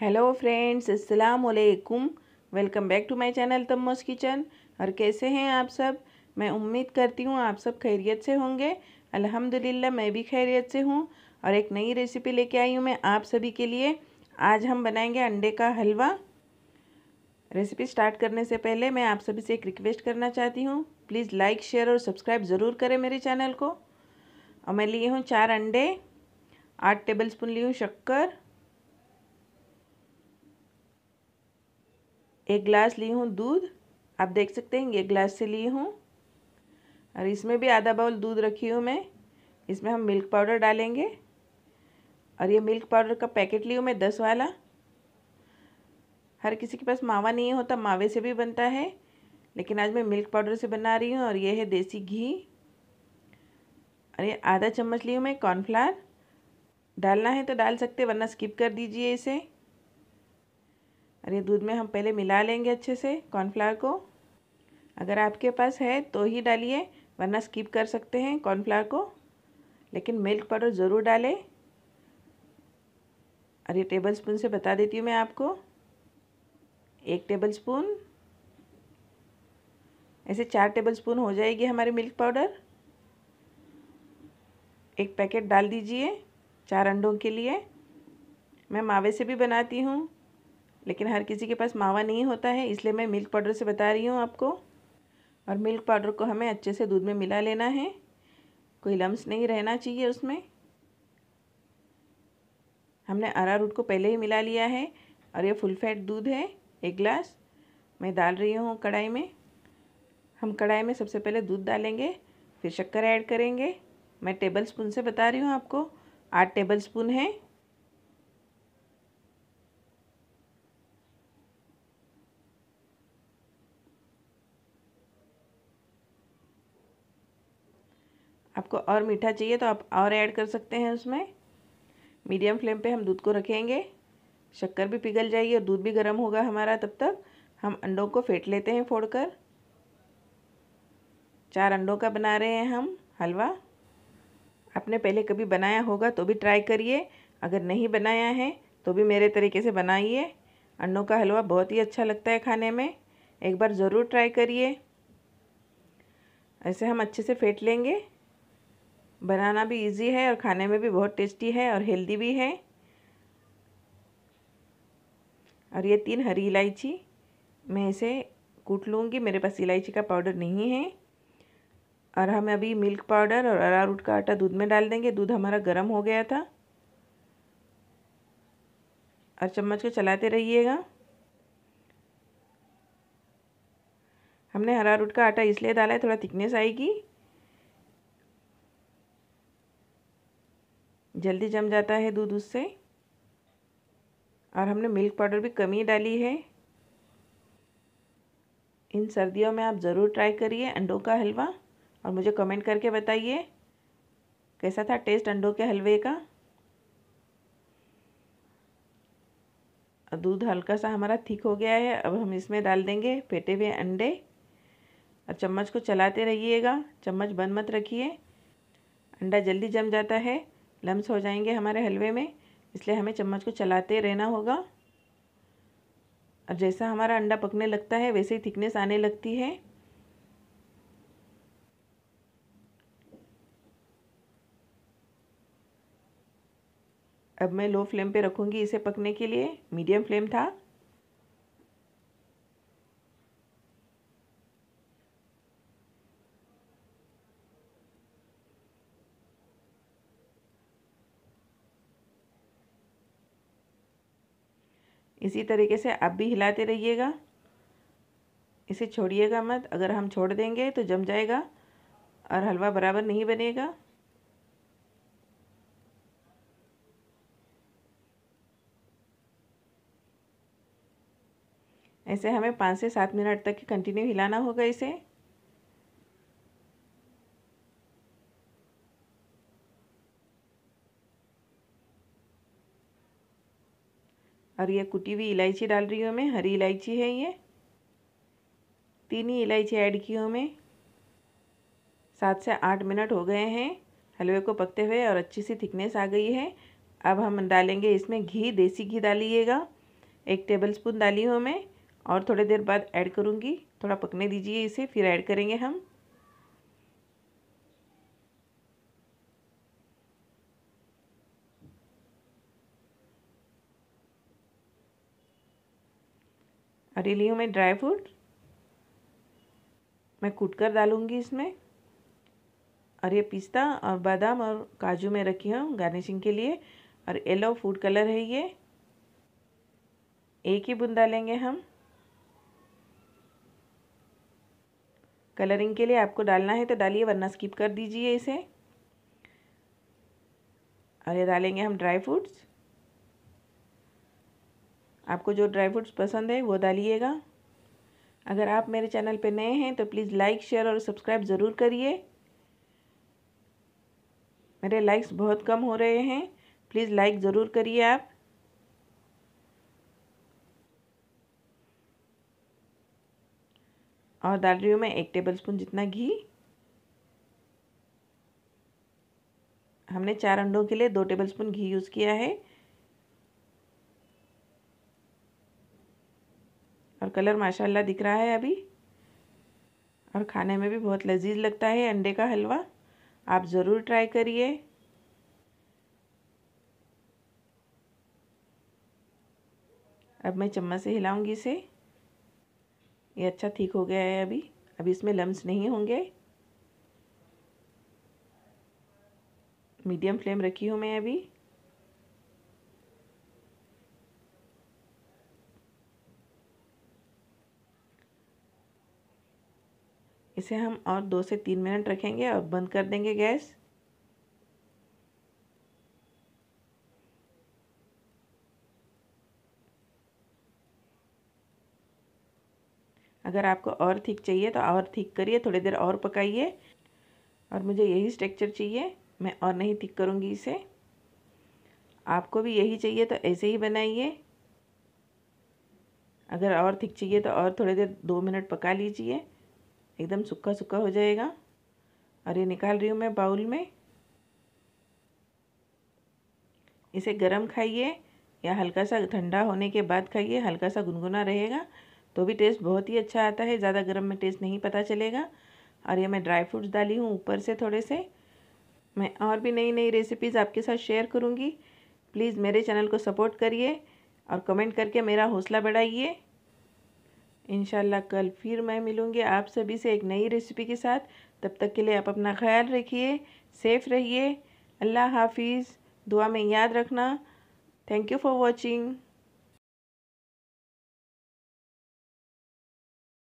hello friends अस्सलाम वालेकुम welcome back to my channel Tamos kitchen और कैसे हैं आप सब मैं उम्मीद करती हूँ आप सब खैरियत से होंगे अल्हम्दुलिल्लाह मैं भी खैरियत से हूँ और एक नई रेसिपी लेके आई हूँ मैं आप सभी के लिए आज हम बनाएंगे अंडे का हलवा रेसिपी स्टार्ट करने से पहले मैं आप सभी से एक रिक्वेस्ट करना चाहती हूँ प्लीज़ लाइक शेयर और सब्सक्राइब ज़रूर करें मेरे चैनल को और मैं लिए हूँ चार अंडे आठ टेबल स्पून ली हूँ शक्कर एक गिलास ली हूँ दूध आप देख सकते हैं ये गिलास से ली हूँ और इसमें भी आधा बाउल दूध रखी हूँ मैं इसमें हम मिल्क पाउडर डालेंगे और ये मिल्क पाउडर का पैकेट ली हूँ मैं दस वाला हर किसी के पास मावा नहीं होता मावे से भी बनता है लेकिन आज मैं मिल्क पाउडर से बना रही हूँ और ये है देसी घी और ये आधा चम्मच ली हूँ मैं कॉर्नफ्लावर डालना है तो डाल सकते वरना स्किप कर दीजिए इसे और ये दूध में हम पहले मिला लेंगे अच्छे से कॉर्नफ्लावर को अगर आपके पास है तो ही डालिए वरना स्किप कर सकते हैं कॉर्नफ्लावर को लेकिन मिल्क पाउडर ज़रूर डालें और ये टेबल स्पून से बता देती हूँ मैं आपको एक टेबल स्पून ऐसे चार टेबल स्पून हो जाएगी हमारी मिल्क पाउडर एक पैकेट डाल दीजिए चार अंडों के लिए मैं मावे से भी बनाती हूँ लेकिन हर किसी के पास मावा नहीं होता है इसलिए मैं मिल्क पाउडर से बता रही हूँ आपको और मिल्क पाउडर को हमें अच्छे से दूध में मिला लेना है कोई लम्स नहीं रहना चाहिए उसमें हमने अरा रूट को पहले ही मिला लिया है और ये फुल फैट दूध है एक गिलास मैं डाल रही हूँ कढ़ाई में हम कढ़ाई में सबसे पहले दूध डालेंगे फिर शक्कर ऐड करेंगे मैं टेबल स्पून से बता रही हूँ आपको आठ टेबल स्पून है आपको और मीठा चाहिए तो आप और ऐड कर सकते हैं उसमें मीडियम फ्लेम पे हम दूध को रखेंगे शक्कर भी पिघल जाएगी और दूध भी गर्म होगा हमारा तब तक हम अंडों को फेंट लेते हैं फोड़ कर चार अंडों का बना रहे हैं हम हलवा आपने पहले कभी बनाया होगा तो भी ट्राई करिए अगर नहीं बनाया है तो भी मेरे तरीके से बनाइए अंडों का हलवा बहुत ही अच्छा लगता है खाने में एक बार ज़रूर ट्राई करिए ऐसे हम अच्छे से फेंट लेंगे बनाना भी इजी है और खाने में भी बहुत टेस्टी है और हेल्दी भी है और ये तीन हरी इलायची मैं इसे कूट लूँगी मेरे पास इलायची का पाउडर नहीं है और हम अभी मिल्क पाउडर और अरारूट का आटा दूध में डाल देंगे दूध हमारा गर्म हो गया था और चम्मच को चलाते रहिएगा हमने हरा रूट का आटा इसलिए डाला है थोड़ा थिकनेस आएगी जल्दी जम जाता है दूध उससे और हमने मिल्क पाउडर भी कम ही डाली है इन सर्दियों में आप ज़रूर ट्राई करिए अंडों का हलवा और मुझे कमेंट करके बताइए कैसा था टेस्ट अंडों के हलवे का दूध हल्का सा हमारा थिक हो गया है अब हम इसमें डाल देंगे फेटे हुए अंडे और चम्मच को चलाते रहिएगा चम्मच बंद मत रखिए अंडा जल्दी जम जाता है लम्स हो जाएंगे हमारे हलवे में इसलिए हमें चम्मच को चलाते रहना होगा और जैसा हमारा अंडा पकने लगता है वैसे ही थिकनेस आने लगती है अब मैं लो फ्लेम पे रखूँगी इसे पकने के लिए मीडियम फ्लेम था इसी तरीके से आप भी हिलाते रहिएगा इसे छोड़िएगा मत अगर हम छोड़ देंगे तो जम जाएगा और हलवा बराबर नहीं बनेगा ऐसे हमें पाँच से सात मिनट तक कंटिन्यू हिलाना होगा इसे और ये कुटी हुई इलायची डाल रही हूँ मैं हरी इलायची है ये तीन ही इलायची ऐड की हूँ मैं सात से आठ मिनट हो गए हैं हलवे को पकते हुए और अच्छी सी थिकनेस आ गई है अब हम डालेंगे इसमें घी देसी घी डालिएगा एक टेबल स्पून डाली हूँ मैं और थोड़ी देर बाद ऐड करूँगी थोड़ा पकने दीजिए इसे फिर ऐड करेंगे हम और ये ली हूँ मैं ड्राई फ्रूट मैं कूट कर डालूँगी इसमें और ये पिस्ता और बादाम और काजू में रखी हूँ गार्निशिंग के लिए और येलो फूड कलर है ये एक ही बूंदा लेंगे हम कलरिंग के लिए आपको डालना है तो डालिए वरना स्किप कर दीजिए इसे और ये डालेंगे हम ड्राई फ्रूट्स आपको जो ड्राई फ्रूट्स पसंद है वो डालिएगा अगर आप मेरे चैनल पर नए हैं तो प्लीज़ लाइक शेयर और सब्सक्राइब ज़रूर करिए मेरे लाइक्स बहुत कम हो रहे हैं प्लीज़ लाइक ज़रूर करिए आप और डाल रही हूँ मैं एक टेबल स्पून जितना घी हमने चार अंडों के लिए दो टेबल स्पून घी यूज़ किया है और कलर माशाल्लाह दिख रहा है अभी और खाने में भी बहुत लजीज लगता है अंडे का हलवा आप ज़रूर ट्राई करिए अब मैं चम्मच से हिलाऊंगी इसे ये अच्छा ठीक हो गया है अभी अभी इसमें लम्स नहीं होंगे मीडियम फ्लेम रखी हूँ मैं अभी इसे हम और दो से तीन मिनट रखेंगे और बंद कर देंगे गैस अगर आपको और ठीक चाहिए तो और ठीक करिए थोड़ी देर और पकाइए और मुझे यही स्ट्रक्चर चाहिए मैं और नहीं ठीक करूँगी इसे आपको भी यही चाहिए तो ऐसे ही बनाइए अगर और ठीक चाहिए तो और थोड़ी देर दो मिनट पका लीजिए एकदम सूखा सूखा हो जाएगा और ये निकाल रही हूँ मैं बाउल में इसे गरम खाइए या हल्का सा ठंडा होने के बाद खाइए हल्का सा गुनगुना रहेगा तो भी टेस्ट बहुत ही अच्छा आता है ज़्यादा गर्म में टेस्ट नहीं पता चलेगा और ये मैं ड्राई फ्रूट्स डाली हूँ ऊपर से थोड़े से मैं और भी नई नई रेसिपीज़ आपके साथ शेयर करूँगी प्लीज़ मेरे चैनल को सपोर्ट करिए और कमेंट करके मेरा हौसला बढ़ाइए इन कल फिर मैं मिलूँगी आप सभी से एक नई रेसिपी के साथ तब तक के लिए आप अपना ख्याल रखिए सेफ़ रहिए अल्लाह हाफिज़ दुआ में याद रखना थैंक यू फॉर वॉचिंग